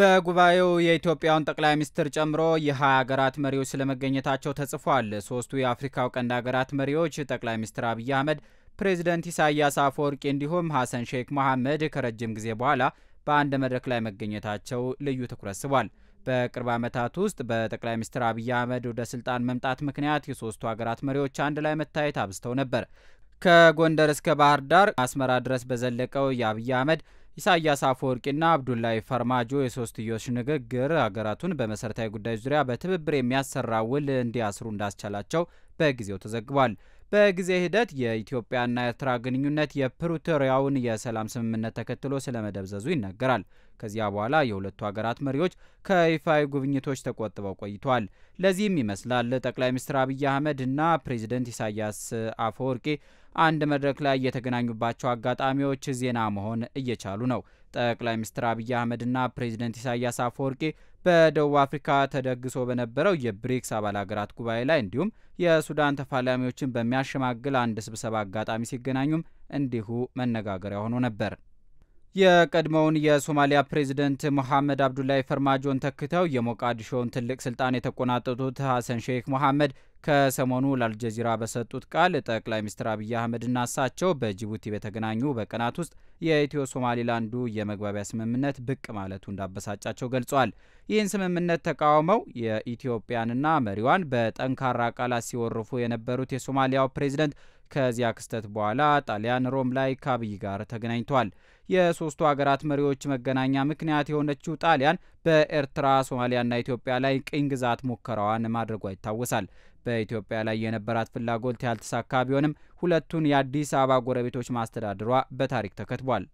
በጉባኤው የኢትዮጵያውን ጠቅላይ ሚኒስትር ጨምሮ የሀያ ሀገራት መሪዎች ስለመገኘታቸው ተጽፏል። ሶስቱ የአፍሪካው ቀንድ ሀገራት መሪዎች ጠቅላይ ሚኒስትር አብይ አህመድ፣ ፕሬዚደንት ኢሳያስ አፈወርቂ እንዲሁም ሐሰን ሼክ መሐመድ ከረጅም ጊዜ በኋላ በአንድ መድረክ ላይ መገኘታቸው ልዩ ትኩረት ስቧል። በቅርብ ዓመታት ውስጥ በጠቅላይ ሚኒስትር አብይ አህመድ ወደ ስልጣን መምጣት ምክንያት የሶስቱ ሀገራት መሪዎች አንድ ላይ መታየት አብዝተው ነበር። ከጎንደር እስከ ባህር ዳር፣ አስመራ ድረስ በዘለቀው የአብይ አህመድ ኢሳያስ አፈወርቂና አብዱላይ ፈርማጆ የሶስትዮሽ ንግግር ሀገራቱን በመሰረታዊ ጉዳዮች ዙሪያ በትብብር የሚያሰራ ውል እንዲያስሩ እንዳስቻላቸው በጊዜው ተዘግቧል። በጊዜ ሂደት የኢትዮጵያና ኤርትራ ግንኙነት የፕሪቶሪያውን የሰላም ስምምነት ተከትሎ ስለመደብዘዙ ይነገራል። ከዚያ በኋላ የሁለቱ ሀገራት መሪዎች ከይፋዊ ጉብኝቶች ተቆጥበው ቆይተዋል። ለዚህም ይመስላል ጠቅላይ ሚኒስትር አብይ አህመድ እና ፕሬዚደንት ኢሳያስ አፈወርቂ አንድ መድረክ ላይ የተገናኙባቸው አጋጣሚዎች ዜና መሆን እየቻሉ ነው። ጠቅላይ ሚኒስትር አብይ አህመድና ፕሬዚደንት ኢሳያስ አፈወርቂ በደቡብ አፍሪካ ተደግሶ በነበረው የብሪክስ አባል ሀገራት ጉባኤ ላይ እንዲሁም የሱዳን ተፋላሚዎችን በሚያሸማግል አንድ ስብሰባ አጋጣሚ ሲገናኙም እንዲሁ መነጋገሪያ ሆኖ ነበር። የቀድሞውን የሶማሊያ ፕሬዚደንት ሞሐመድ አብዱላይ ፈርማጆን ተክተው የሞቃዲሾውን ትልቅ ስልጣን የተቆናጠጡት ሀሰን ሼክ ሞሐመድ ከሰሞኑ ለአልጀዚራ በሰጡት ቃል ጠቅላይ ሚኒስትር አብይ አህመድና እሳቸው በጅቡቲ በተገናኙ በቀናት ውስጥ የኢትዮ ሶማሊላንዱ የመግባቢያ ስምምነት ብቅ ማለቱ እንዳበሳጫቸው ገልጿል። ይህን ስምምነት ተቃውመው የኢትዮጵያንና መሪዋን በጠንካራ ቃላት ሲወርፉ የነበሩት የሶማሊያው ፕሬዚደንት ከዚያ ክስተት በኋላ ጣሊያን ሮም ላይ ከአብይ ጋር ተገናኝቷል። የሶስቱ ሀገራት መሪዎች መገናኛ ምክንያት የሆነችው ጣሊያን በኤርትራ ሶማሊያና ኢትዮጵያ ላይ ቅኝ ግዛት ሙከራዋን ማድረጓ ይታወሳል። በኢትዮጵያ ላይ የነበራት ፍላጎት ያልተሳካ ቢሆንም ሁለቱን የአዲስ አበባ ጎረቤቶች ማስተዳደሯ በታሪክ ተከትቧል።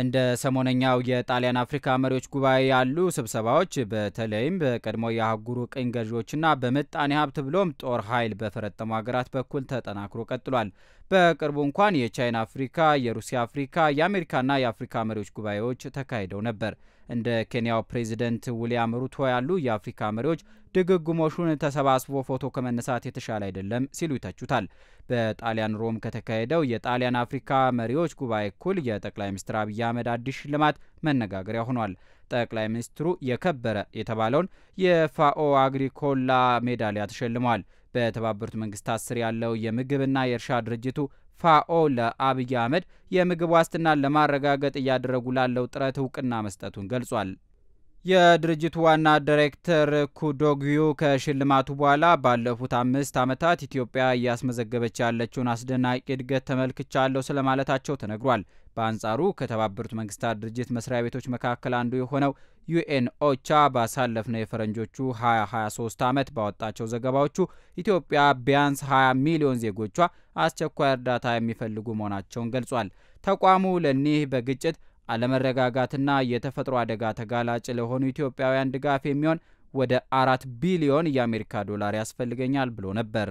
እንደ ሰሞነኛው የጣሊያን አፍሪካ መሪዎች ጉባኤ ያሉ ስብሰባዎች በተለይም በቀድሞ የአህጉሩ ቅኝ ገዢዎችና በምጣኔ ሀብት ብሎም ጦር ኃይል በፈረጠሙ ሀገራት በኩል ተጠናክሮ ቀጥሏል። በቅርቡ እንኳን የቻይና አፍሪካ፣ የሩሲያ አፍሪካ፣ የአሜሪካና የአፍሪካ መሪዎች ጉባኤዎች ተካሂደው ነበር። እንደ ኬንያው ፕሬዚደንት ዊልያም ሩቶ ያሉ የአፍሪካ መሪዎች ድግግሞሹን ተሰባስቦ ፎቶ ከመነሳት የተሻለ አይደለም ሲሉ ይተቹታል። በጣሊያን ሮም ከተካሄደው የጣሊያን አፍሪካ መሪዎች ጉባኤ እኩል የጠቅላይ ሚኒስትር አብይ አህመድ አዲስ ሽልማት መነጋገሪያ ሆኗል። ጠቅላይ ሚኒስትሩ የከበረ የተባለውን የፋኦ አግሪኮላ ሜዳሊያ ተሸልመዋል። በተባበሩት መንግስታት ስር ያለው የምግብና የእርሻ ድርጅቱ ፋኦ ለአብይ አህመድ የምግብ ዋስትናን ለማረጋገጥ እያደረጉ ላለው ጥረት እውቅና መስጠቱን ገልጿል። የድርጅቱ ዋና ዳይሬክተር ኩዶግዩ ከሽልማቱ በኋላ ባለፉት አምስት ዓመታት ኢትዮጵያ እያስመዘገበች ያለችውን አስደናቂ እድገት ተመልክቻለሁ ስለማለታቸው ተነግሯል። በአንጻሩ ከተባበሩት መንግስታት ድርጅት መስሪያ ቤቶች መካከል አንዱ የሆነው ዩኤን ኦቻ ባሳለፍነው የፈረንጆቹ 2023 ዓመት ባወጣቸው ዘገባዎቹ ኢትዮጵያ ቢያንስ 20 ሚሊዮን ዜጎቿ አስቸኳይ እርዳታ የሚፈልጉ መሆናቸውን ገልጿል። ተቋሙ ለኒህ በግጭት አለመረጋጋትና የተፈጥሮ አደጋ ተጋላጭ ለሆኑ ኢትዮጵያውያን ድጋፍ የሚሆን ወደ አራት ቢሊዮን የአሜሪካ ዶላር ያስፈልገኛል ብሎ ነበር።